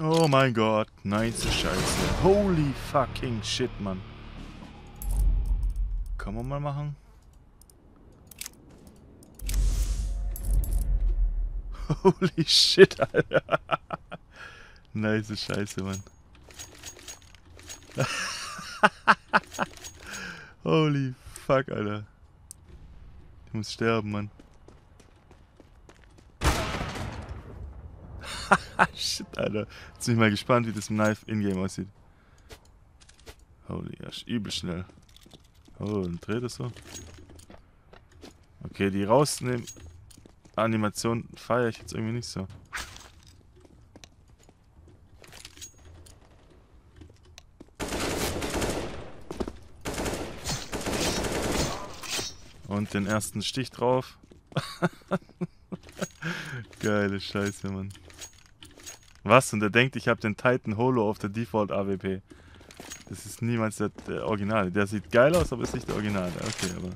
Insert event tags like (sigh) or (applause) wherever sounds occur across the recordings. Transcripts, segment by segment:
Oh mein Gott, nice Scheiße. Holy fucking shit, Mann. Kann man mal machen? (laughs) Holy shit, Alter. (laughs) nice Scheiße, Mann. (laughs) Holy fuck, Alter. Ich muss sterben, Mann. (laughs) Shit, Alter. Jetzt bin ich mal gespannt, wie das Knife in-game aussieht. Holy Ash, übel schnell. Oh, dann dreht das so. Okay, die rausnehmen. Animation feiere ich jetzt irgendwie nicht so. Und den ersten Stich drauf. (laughs) Geile Scheiße, Mann. Was? Und er denkt, ich habe den Titan Holo auf der Default AWP. Das ist niemals der, der Original. Der sieht geil aus, aber ist nicht der Original. Okay, aber...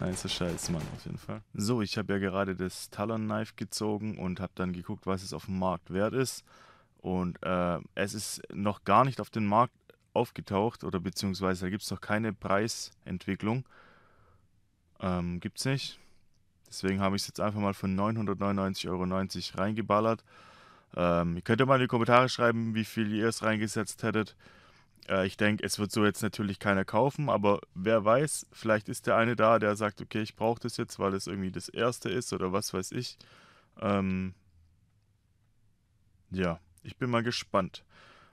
Nice Scheiß, Mann, auf jeden Fall. So, ich habe ja gerade das Talon Knife gezogen und habe dann geguckt, was es auf dem Markt wert ist. Und äh, es ist noch gar nicht auf den Markt aufgetaucht oder beziehungsweise da gibt es noch keine Preisentwicklung. Ähm, gibt es nicht. Deswegen habe ich es jetzt einfach mal für 999,90 Euro reingeballert. Ähm, ihr könnt ja mal in die Kommentare schreiben, wie viel ihr es reingesetzt hättet. Äh, ich denke, es wird so jetzt natürlich keiner kaufen, aber wer weiß, vielleicht ist der eine da, der sagt, okay, ich brauche das jetzt, weil es irgendwie das erste ist oder was weiß ich. Ähm, ja, ich bin mal gespannt.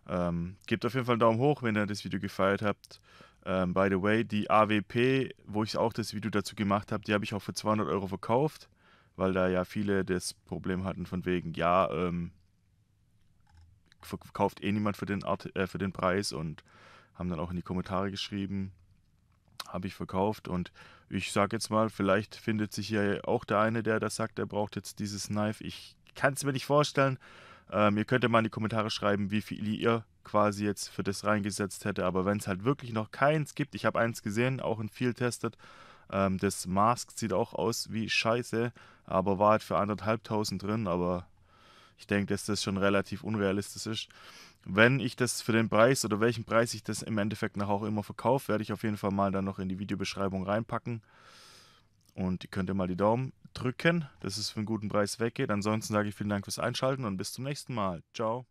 Ähm, gebt auf jeden Fall einen Daumen hoch, wenn ihr das Video gefeiert habt. Ähm, by the way, die AWP, wo ich auch das Video dazu gemacht habe, die habe ich auch für 200 Euro verkauft, weil da ja viele das Problem hatten von wegen, ja, ähm, verkauft eh niemand für den, Art, äh, für den Preis und haben dann auch in die Kommentare geschrieben, habe ich verkauft und ich sage jetzt mal, vielleicht findet sich ja auch der eine, der das sagt, der braucht jetzt dieses Knife. Ich kann es mir nicht vorstellen. Ähm, ihr könnt ja mal in die Kommentare schreiben, wie viel ihr quasi jetzt für das reingesetzt hätte. Aber wenn es halt wirklich noch keins gibt, ich habe eins gesehen, auch in viel testet. Ähm, das Mask sieht auch aus wie Scheiße, aber war halt für anderthalbtausend drin. Aber ich denke, dass das schon relativ unrealistisch ist. Wenn ich das für den Preis oder welchen Preis ich das im Endeffekt nachher auch immer verkaufe, werde ich auf jeden Fall mal dann noch in die Videobeschreibung reinpacken. Und ihr könnt ihr mal die Daumen drücken, dass es für einen guten Preis weggeht. Ansonsten sage ich vielen Dank fürs Einschalten und bis zum nächsten Mal. Ciao.